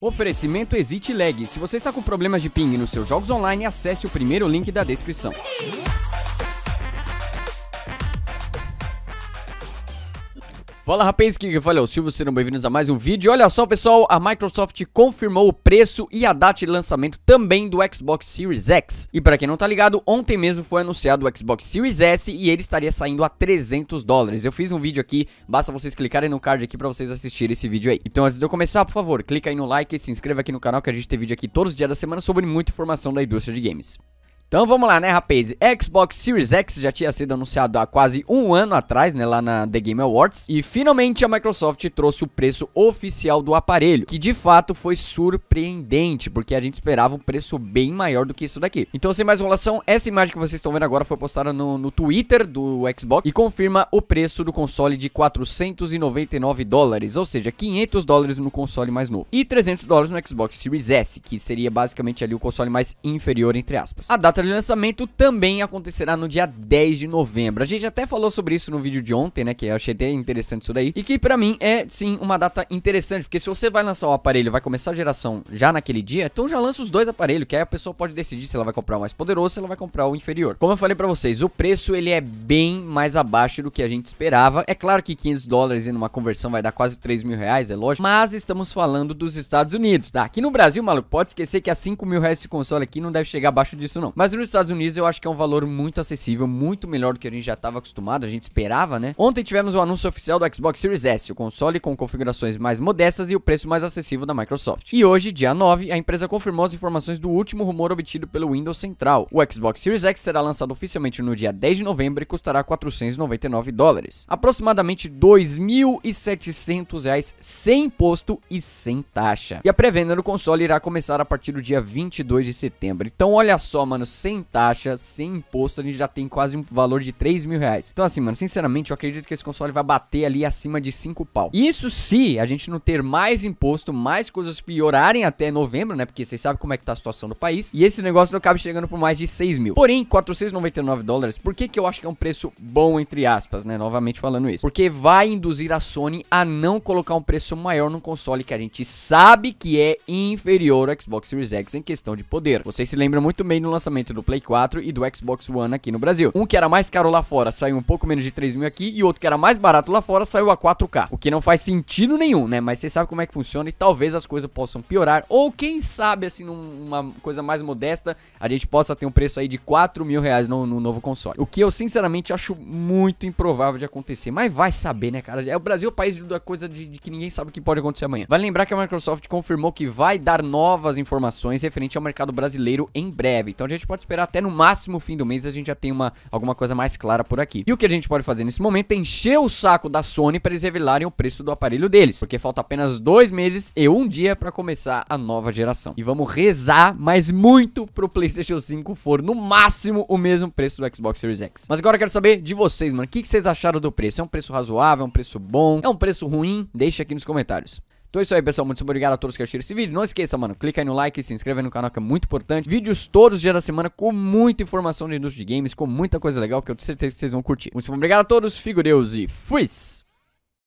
Oferecimento Exit Lag. Se você está com problemas de ping nos seus jogos online, acesse o primeiro link da descrição. Fala rapaz, que fala é o Silvio, sejam bem-vindos a mais um vídeo. Olha só pessoal, a Microsoft confirmou o preço e a data de lançamento também do Xbox Series X. E para quem não tá ligado, ontem mesmo foi anunciado o Xbox Series S e ele estaria saindo a 300 dólares. Eu fiz um vídeo aqui, basta vocês clicarem no card aqui para vocês assistirem esse vídeo aí. Então antes de eu começar, por favor, clica aí no like e se inscreva aqui no canal que a gente tem vídeo aqui todos os dias da semana sobre muita informação da indústria de games. Então vamos lá, né, rapaz? Xbox Series X já tinha sido anunciado há quase um ano atrás, né, lá na The Game Awards. E finalmente a Microsoft trouxe o preço oficial do aparelho, que de fato foi surpreendente, porque a gente esperava um preço bem maior do que isso daqui. Então, sem mais enrolação, essa imagem que vocês estão vendo agora foi postada no, no Twitter do Xbox e confirma o preço do console de 499 dólares, ou seja, 500 dólares no console mais novo e 300 dólares no Xbox Series S, que seria basicamente ali o console mais inferior, entre aspas. A data data de lançamento também acontecerá no dia 10 de novembro. A gente até falou sobre isso no vídeo de ontem, né? Que eu achei até interessante isso daí. E que pra mim é sim uma data interessante. Porque se você vai lançar o aparelho, vai começar a geração já naquele dia, então já lança os dois aparelhos. Que aí a pessoa pode decidir se ela vai comprar o mais poderoso ou se ela vai comprar o inferior. Como eu falei pra vocês, o preço ele é bem mais abaixo do que a gente esperava. É claro que 500 dólares em uma conversão vai dar quase 3 mil reais, é lógico. Mas estamos falando dos Estados Unidos, tá? Aqui no Brasil, maluco, pode esquecer que a 5 mil reais esse console aqui não deve chegar abaixo disso, não. Mas mas nos Estados Unidos eu acho que é um valor muito acessível, muito melhor do que a gente já estava acostumado, a gente esperava, né? Ontem tivemos o anúncio oficial do Xbox Series S, o console com configurações mais modestas e o preço mais acessível da Microsoft. E hoje, dia 9, a empresa confirmou as informações do último rumor obtido pelo Windows Central. O Xbox Series X será lançado oficialmente no dia 10 de novembro e custará 499 dólares, aproximadamente 2.700 reais sem imposto e sem taxa. E a pré-venda do console irá começar a partir do dia 22 de setembro. Então olha só, mano, sem taxa, sem imposto, a gente já tem quase um valor de 3 mil reais. Então, assim, mano, sinceramente, eu acredito que esse console vai bater ali acima de 5 pau. Isso se a gente não ter mais imposto, mais coisas piorarem até novembro, né? Porque vocês sabem como é que tá a situação do país. E esse negócio acaba chegando por mais de 6 mil. Porém, 499 dólares, por que, que eu acho que é um preço bom, entre aspas, né? Novamente falando isso. Porque vai induzir a Sony a não colocar um preço maior num console que a gente sabe que é inferior ao Xbox Series X em questão de poder. Vocês se lembram muito bem no lançamento lançamento do Play 4 e do Xbox One aqui no Brasil. Um que era mais caro lá fora saiu um pouco menos de 3 mil aqui e outro que era mais barato lá fora saiu a 4K. O que não faz sentido nenhum, né? Mas vocês sabem como é que funciona e talvez as coisas possam piorar. Ou quem sabe, assim, numa coisa mais modesta, a gente possa ter um preço aí de 4 mil reais no, no novo console. O que eu sinceramente acho muito improvável de acontecer. Mas vai saber, né, cara? É o Brasil é o país da coisa de, de que ninguém sabe o que pode acontecer amanhã. Vale lembrar que a Microsoft confirmou que vai dar novas informações referente ao mercado brasileiro em breve. Então a gente pode pode esperar até no máximo o fim do mês, a gente já tem uma, alguma coisa mais clara por aqui. E o que a gente pode fazer nesse momento é encher o saco da Sony para eles revelarem o preço do aparelho deles, porque falta apenas dois meses e um dia para começar a nova geração. E vamos rezar, mais muito pro PlayStation 5 for no máximo o mesmo preço do Xbox Series X. Mas agora eu quero saber de vocês, mano, o que, que vocês acharam do preço? É um preço razoável, é um preço bom, é um preço ruim? Deixa aqui nos comentários. Então é isso aí, pessoal. Muito obrigado a todos que assistiram esse vídeo. Não esqueça, mano, clica aí no like, se inscreve no canal que é muito importante. Vídeos todos os dias da semana com muita informação de indústria de games, com muita coisa legal que eu tenho certeza que vocês vão curtir. Muito obrigado a todos, fico Deus e fui!